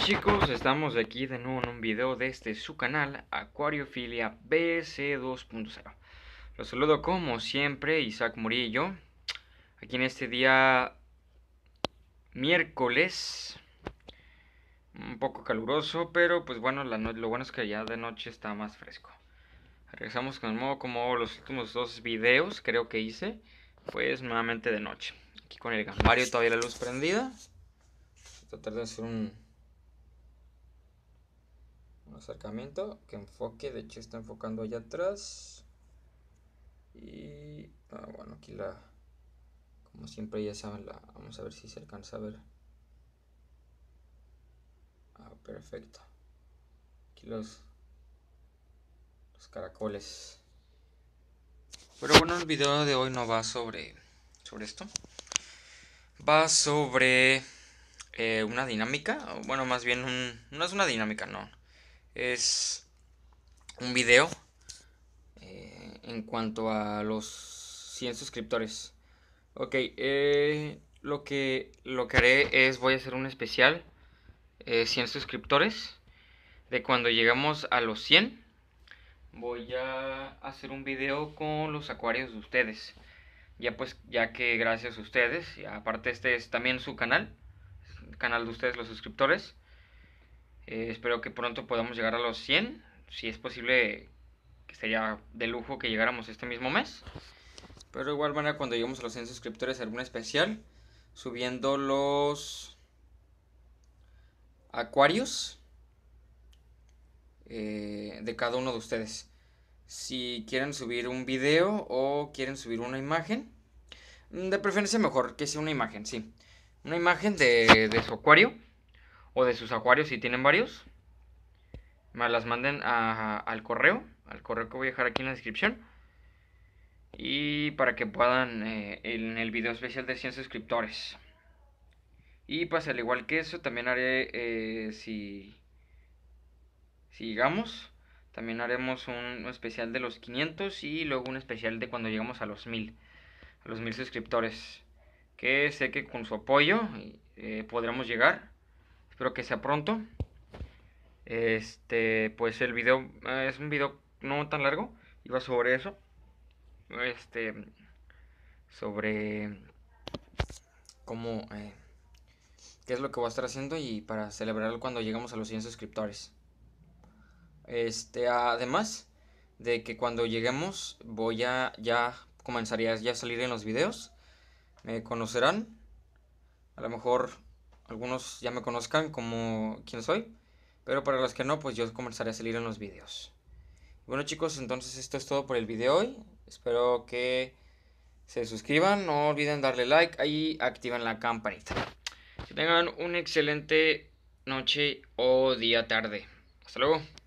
chicos? Estamos aquí de nuevo en un video de este su canal Acuariofilia BC 2.0 Los saludo como siempre Isaac Murillo Aquí en este día miércoles Un poco caluroso pero pues bueno la lo bueno es que ya de noche está más fresco Regresamos con modo como los últimos dos videos creo que hice Pues nuevamente de noche Aquí con el gambario todavía la luz prendida Tratar de hacer un un acercamiento que enfoque de hecho está enfocando allá atrás y ah, bueno aquí la como siempre ya saben la vamos a ver si se alcanza a ver ah, perfecto aquí los los caracoles pero bueno el video de hoy no va sobre sobre esto va sobre eh, una dinámica, bueno, más bien un, no es una dinámica, no es un video eh, en cuanto a los 100 suscriptores. Ok, eh, lo, que, lo que haré es voy a hacer un especial 100 eh, suscriptores de cuando llegamos a los 100. Voy a hacer un video con los acuarios de ustedes. Ya pues, ya que gracias a ustedes, y aparte este es también su canal, canal de ustedes los suscriptores. Eh, espero que pronto podamos llegar a los 100. Si es posible, que sería de lujo que llegáramos este mismo mes. Pero de igual manera, cuando lleguemos a los 100 suscriptores, algún especial. Subiendo los acuarios eh, de cada uno de ustedes. Si quieren subir un video o quieren subir una imagen. Mm, de preferencia mejor que sea una imagen, sí. Una imagen de, de su acuario o de sus acuarios si tienen varios, me las manden al correo, al correo que voy a dejar aquí en la descripción. Y para que puedan eh, en el video especial de 100 suscriptores. Y pues al igual que eso, también haré, eh, si, si llegamos, también haremos un especial de los 500 y luego un especial de cuando llegamos a los 1000, a los 1000 suscriptores. Que sé que con su apoyo eh, podremos llegar Espero que sea pronto. Este, pues el video eh, es un video no tan largo. Iba sobre eso. Este, sobre cómo, eh, qué es lo que voy a estar haciendo y para celebrarlo cuando llegamos a los 100 suscriptores. Este, además de que cuando lleguemos voy a, ya comenzaría ya a salir en los videos. Me conocerán. A lo mejor algunos ya me conozcan como quién soy, pero para los que no, pues yo comenzaré a salir en los videos. Bueno chicos, entonces esto es todo por el video hoy. Espero que se suscriban, no olviden darle like y activen la campanita. Que tengan una excelente noche o día tarde. Hasta luego.